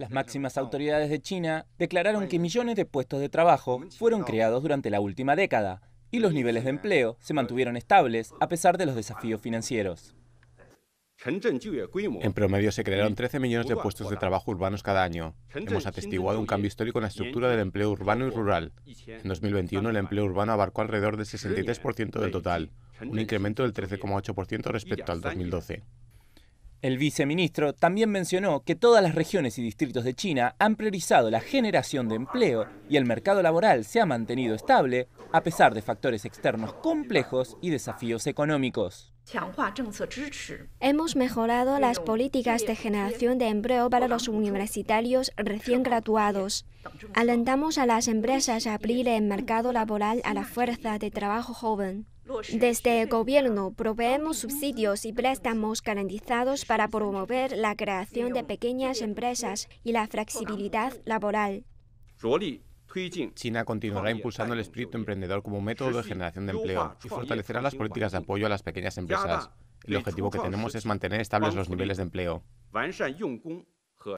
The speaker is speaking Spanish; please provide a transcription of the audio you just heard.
Las máximas autoridades de China declararon que millones de puestos de trabajo fueron creados durante la última década y los niveles de empleo se mantuvieron estables a pesar de los desafíos financieros. En promedio se crearon 13 millones de puestos de trabajo urbanos cada año. Hemos atestiguado un cambio histórico en la estructura del empleo urbano y rural. En 2021 el empleo urbano abarcó alrededor del 63% del total, un incremento del 13,8% respecto al 2012. El viceministro también mencionó que todas las regiones y distritos de China han priorizado la generación de empleo y el mercado laboral se ha mantenido estable a pesar de factores externos complejos y desafíos económicos. Hemos mejorado las políticas de generación de empleo para los universitarios recién graduados. Alentamos a las empresas a abrir el mercado laboral a la fuerza de trabajo joven. Desde el gobierno proveemos subsidios y préstamos garantizados para promover la creación de pequeñas empresas y la flexibilidad laboral. China continuará impulsando el espíritu emprendedor como método de generación de empleo y fortalecerá las políticas de apoyo a las pequeñas empresas. El objetivo que tenemos es mantener estables los niveles de empleo.